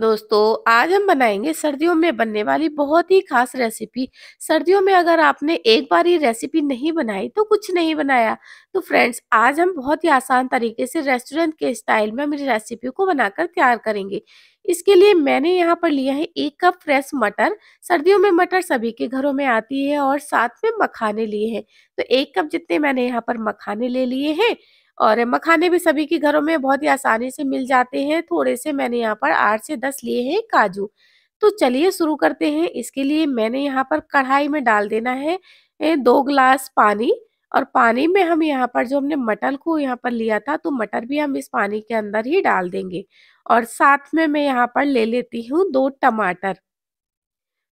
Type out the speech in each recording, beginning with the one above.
दोस्तों आज हम बनाएंगे सर्दियों में बनने वाली बहुत ही खास रेसिपी सर्दियों में अगर आपने एक बार ये रेसिपी नहीं बनाई तो कुछ नहीं बनाया तो फ्रेंड्स आज हम बहुत ही आसान तरीके से रेस्टोरेंट के स्टाइल में मेरी रेसिपी को बनाकर तैयार करेंगे इसके लिए मैंने यहाँ पर लिया है एक कप फ्रेश मटर सर्दियों में मटर सभी के घरों में आती है और साथ में मखाने लिए हैं तो एक कप जितने मैंने यहाँ पर मखाने ले लिए हैं और मखाने भी सभी के घरों में बहुत ही आसानी से मिल जाते हैं थोड़े से मैंने यहाँ पर आठ से दस लिए हैं काजू तो चलिए शुरू करते हैं इसके लिए मैंने यहाँ पर कढ़ाई में डाल देना है दो ग्लास पानी और पानी में हम यहाँ पर जो हमने मटर को यहाँ पर लिया था तो मटर भी हम इस पानी के अंदर ही डाल देंगे और साथ में मैं यहाँ पर ले लेती हूँ दो टमाटर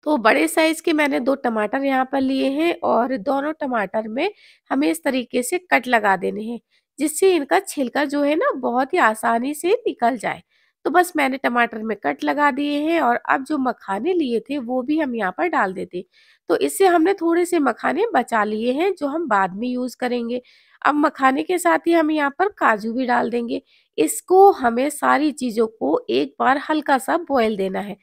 तो बड़े साइज के मैंने दो टमाटर यहाँ पर लिए हैं और दोनों टमाटर में हमें इस तरीके से कट लगा देने हैं जिससे इनका छिलका जो है ना बहुत ही आसानी से निकल जाए तो बस मैंने टमाटर में कट लगा दिए हैं और अब जो मखाने लिए थे वो भी हम यहाँ पर डाल देते तो इससे हमने थोड़े से मखाने बचा लिए हैं जो हम बाद में यूज़ करेंगे अब मखाने के साथ ही हम यहाँ पर काजू भी डाल देंगे इसको हमें सारी चीज़ों को एक बार हल्का सा बॉयल देना है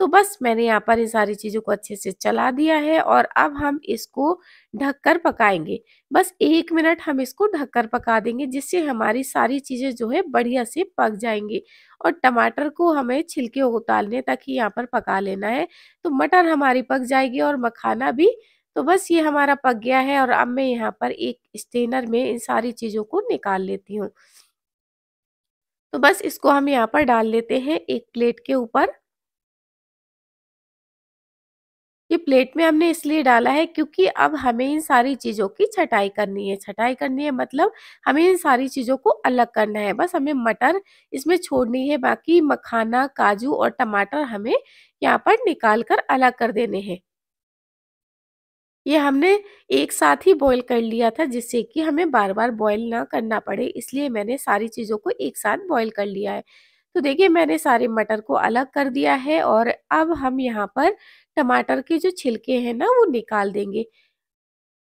तो बस मैंने यहाँ पर ये सारी चीज़ों को अच्छे से चला दिया है और अब हम इसको ढककर पकाएंगे बस एक मिनट हम इसको ढककर पका देंगे जिससे हमारी सारी चीज़ें जो है बढ़िया से पक जाएंगी और टमाटर को हमें छिलके उतारने तक ही यहाँ पर पका लेना है तो मटर हमारी पक जाएगी और मखाना भी तो बस ये हमारा पक गया है और अब मैं यहाँ पर एक स्टेनर में इन सारी चीज़ों को निकाल लेती हूँ तो बस इसको हम यहाँ पर डाल लेते हैं एक प्लेट के ऊपर ये प्लेट में हमने इसलिए डाला है क्योंकि अब हमें इन सारी चीज़ों की छटाई करनी है छटाई करनी है मतलब हमें इन सारी चीज़ों को अलग करना है बस हमें मटर इसमें छोड़नी है बाकी मखाना काजू और टमाटर हमें यहाँ पर निकाल कर अलग कर देने हैं ये हमने एक साथ ही बॉईल कर लिया था जिससे कि हमें बार बार बॉईल ना करना पड़े इसलिए मैंने सारी चीज़ों को एक साथ बॉईल कर लिया है तो देखिए मैंने सारे मटर को अलग कर दिया है और अब हम यहाँ पर टमाटर के जो छिलके हैं ना वो निकाल देंगे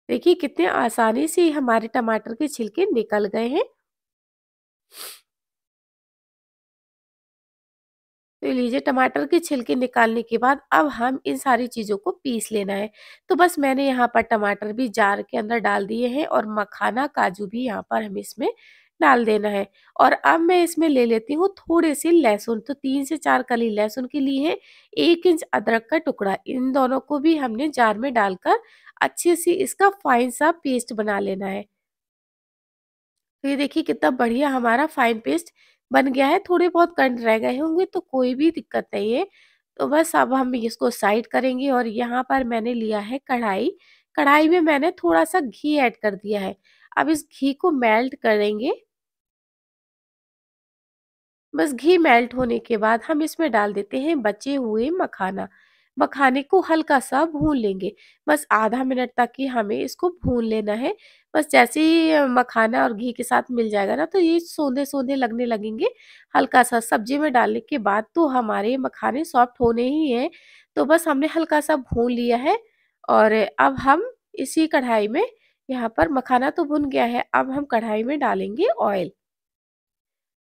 देखिए कितने आसानी से हमारे टमाटर के छिलके निकल गए हैं तो लीजिए टमाटर के छिलके निकालने के बाद अब हम इन सारी चीज़ों को पीस लेना है तो बस मैंने यहाँ पर टमाटर भी जार के अंदर डाल दिए हैं और मखाना काजू भी यहाँ पर हम इसमें डाल देना है और अब मैं इसमें ले लेती हूँ थोड़े से लहसुन तो तीन से चार कली लहसुन की ली है एक इंच अदरक का टुकड़ा इन दोनों को भी हमने जार में डालकर अच्छे से इसका फाइन सा पेस्ट बना लेना है तो ये देखिए कितना बढ़िया हमारा फाइन पेस्ट बन गया है थोड़े बहुत कंड रह गए होंगे तो कोई भी दिक्कत नहीं है तो बस अब हम इसको साइड करेंगे और यहाँ पर मैंने लिया है कढ़ाई कढ़ाई में मैंने थोड़ा सा घी ऐड कर दिया है अब इस घी को मेल्ट करेंगे बस घी मेल्ट होने के बाद हम इसमें डाल देते हैं बचे हुए मखाना मखाने को हल्का सा भून लेंगे बस आधा मिनट तक ही हमें इसको भून लेना है बस जैसे ही मखाना और घी के साथ मिल जाएगा ना तो ये सोंधे सोंधे लगने लगेंगे हल्का सा सब्जी में डालने के बाद तो हमारे मखाने सॉफ्ट होने ही हैं तो बस हमने हल्का सा भून लिया है और अब हम इसी कढ़ाई में यहाँ पर मखाना तो भुन गया है अब हम कढ़ाई में डालेंगे ऑयल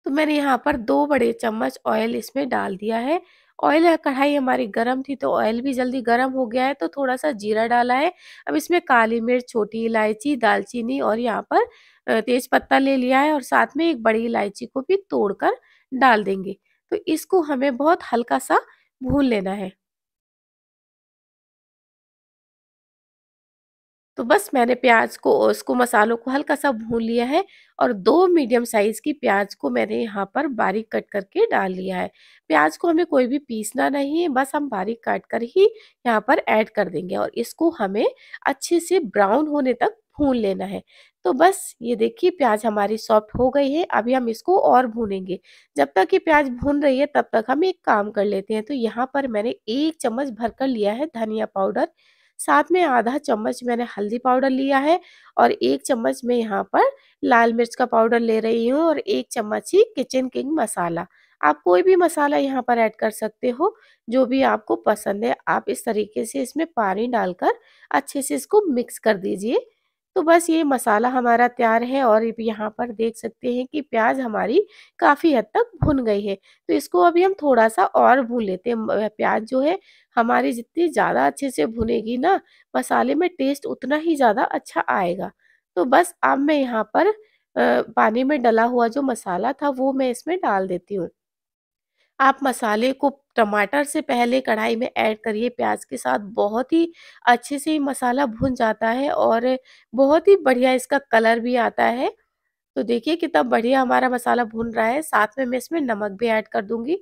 तो मैंने यहाँ पर दो बड़े चम्मच ऑयल इसमें डाल दिया है ऑयल कढ़ाई हमारी गर्म थी तो ऑयल भी जल्दी गर्म हो गया है तो थोड़ा सा जीरा डाला है अब इसमें काली मिर्च छोटी इलायची दालचीनी और यहाँ पर तेज पत्ता ले लिया है और साथ में एक बड़ी इलायची को भी तोड़कर डाल देंगे तो इसको हमें बहुत हल्का सा भून लेना है तो बस मैंने प्याज को उसको मसालों को हल्का सा भून लिया है और दो मीडियम साइज़ की प्याज को मैंने यहाँ पर बारीक कट करके डाल लिया है प्याज को हमें कोई भी पीसना नहीं है बस हम बारीक काट कर ही यहाँ पर ऐड कर देंगे और इसको हमें अच्छे से ब्राउन होने तक भून लेना है तो बस ये देखिए प्याज हमारी सॉफ्ट हो गई है अभी हम इसको और भूनेंगे जब तक ये प्याज भून रही है तब तक हम एक काम कर लेते हैं तो यहाँ पर मैंने एक चम्मच भरकर लिया है धनिया पाउडर साथ में आधा चम्मच मैंने हल्दी पाउडर लिया है और एक चम्मच मैं यहाँ पर लाल मिर्च का पाउडर ले रही हूँ और एक चम्मच ही किचन किंग मसाला आप कोई भी मसाला यहाँ पर ऐड कर सकते हो जो भी आपको पसंद है आप इस तरीके से इसमें पानी डालकर अच्छे से इसको मिक्स कर दीजिए तो बस ये मसाला हमारा तैयार है और यहाँ पर देख सकते हैं कि प्याज हमारी काफ़ी हद तक भुन गई है तो इसको अभी हम थोड़ा सा और भून लेते हैं प्याज जो है हमारी जितनी ज़्यादा अच्छे से भुनेगी ना मसाले में टेस्ट उतना ही ज़्यादा अच्छा आएगा तो बस अब मैं यहाँ पर पानी में डला हुआ जो मसाला था वो मैं इसमें डाल देती हूँ आप मसाले को टमाटर से पहले कढ़ाई में ऐड करिए प्याज के साथ बहुत ही अच्छे से मसाला भुन जाता है और बहुत ही बढ़िया इसका कलर भी आता है तो देखिए कितना बढ़िया हमारा मसाला भुन रहा है साथ में मैं इसमें नमक भी ऐड कर दूंगी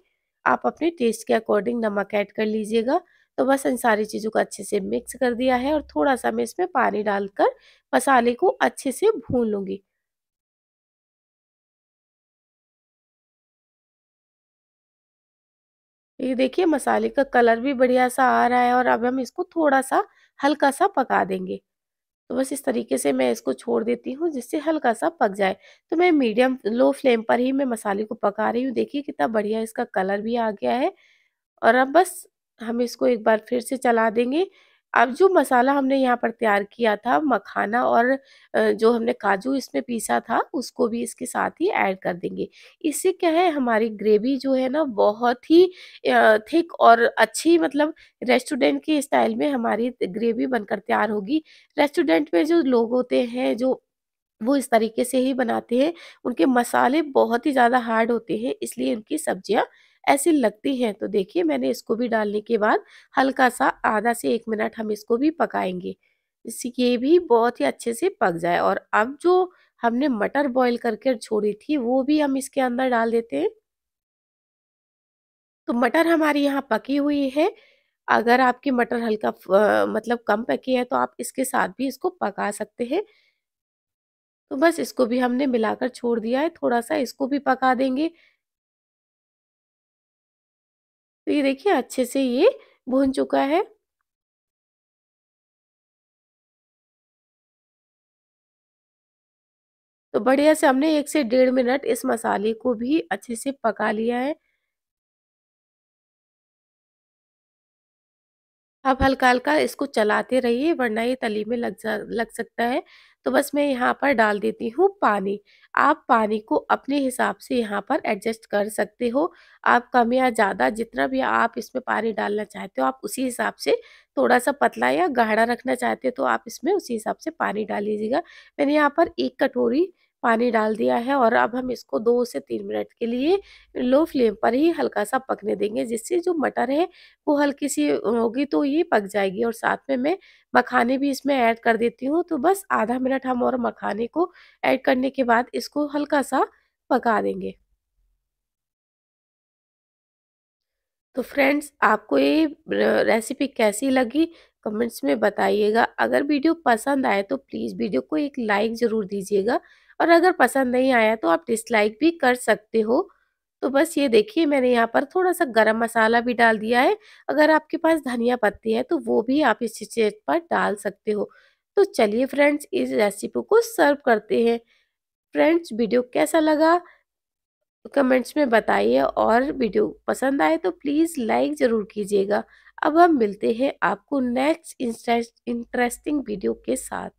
आप अपने टेस्ट के अकॉर्डिंग नमक ऐड कर लीजिएगा तो बस इन सारी चीज़ों को अच्छे से मिक्स कर दिया है और थोड़ा सा मैं इसमें पानी डालकर मसाले को अच्छे से भून लूँगी ये देखिए मसाले का कलर भी बढ़िया सा आ रहा है और अब हम इसको थोड़ा सा हल्का सा पका देंगे तो बस इस तरीके से मैं इसको छोड़ देती हूँ जिससे हल्का सा पक जाए तो मैं मीडियम लो फ्लेम पर ही मैं मसाले को पका रही हूँ देखिए कितना बढ़िया इसका कलर भी आ गया है और अब बस हम इसको एक बार फिर से चला देंगे अब जो मसाला हमने यहाँ पर तैयार किया था मखाना और जो हमने काजू इसमें पीसा था उसको भी इसके साथ ही ऐड कर देंगे इससे क्या है हमारी ग्रेवी जो है ना बहुत ही थिक और अच्छी मतलब रेस्टोरेंट के स्टाइल में हमारी ग्रेवी बनकर तैयार होगी रेस्टोरेंट में जो लोग होते हैं जो वो इस तरीके से ही बनाते हैं उनके मसाले बहुत ही ज़्यादा हार्ड होते हैं इसलिए उनकी सब्जियाँ ऐसी लगती हैं तो देखिए मैंने इसको भी डालने के बाद हल्का सा आधा से एक मिनट हम इसको भी पकाएंगे इससे ये भी बहुत ही अच्छे से पक जाए और अब जो हमने मटर बॉईल करके छोड़ी थी वो भी हम इसके अंदर डाल देते हैं तो मटर हमारी यहाँ पकी हुई है अगर आपके मटर हल्का मतलब कम पकी है तो आप इसके साथ भी इसको पका सकते हैं तो बस इसको भी हमने मिलाकर छोड़ दिया है थोड़ा सा इसको भी पका देंगे तो ये देखिए अच्छे से ये भून चुका है तो बढ़िया से हमने एक से डेढ़ मिनट इस मसाले को भी अच्छे से पका लिया है आप हल्का हल्का इसको चलाते रहिए वरना ये तली में लग जा लग सकता है तो बस मैं यहाँ पर डाल देती हूँ पानी आप पानी को अपने हिसाब से यहाँ पर एडजस्ट कर सकते हो आप कम या ज़्यादा जितना भी आप इसमें पानी डालना चाहते हो आप उसी हिसाब से थोड़ा सा पतला या गाढ़ा रखना चाहते हो तो आप इसमें उसी हिसाब से पानी डाल लीजिएगा मैंने यहाँ पर एक कटोरी पानी डाल दिया है और अब हम इसको दो से तीन मिनट के लिए लो फ्लेम पर ही हल्का सा पकने देंगे जिससे जो मटर है वो हल्की सी होगी तो ये पक जाएगी और साथ में मैं मखाने भी इसमें ऐड कर देती हूँ तो बस आधा मिनट हम और मखाने को ऐड करने के बाद इसको हल्का सा पका देंगे तो फ्रेंड्स आपको ये रेसिपी कैसी लगी कमेंट्स में बताइएगा अगर वीडियो पसंद आए तो प्लीज़ वीडियो को एक लाइक ज़रूर दीजिएगा और अगर पसंद नहीं आया तो आप डिसलाइक भी कर सकते हो तो बस ये देखिए मैंने यहाँ पर थोड़ा सा गरम मसाला भी डाल दिया है अगर आपके पास धनिया पत्ती है तो वो भी आप इस चीज पर डाल सकते हो तो चलिए फ्रेंड्स इस रेसिपी को सर्व करते हैं फ्रेंड्स वीडियो कैसा लगा कमेंट्स में बताइए और वीडियो पसंद आए तो प्लीज़ लाइक ज़रूर कीजिएगा अब हम मिलते हैं आपको नेक्स्ट इंटरेस्टिंग वीडियो के साथ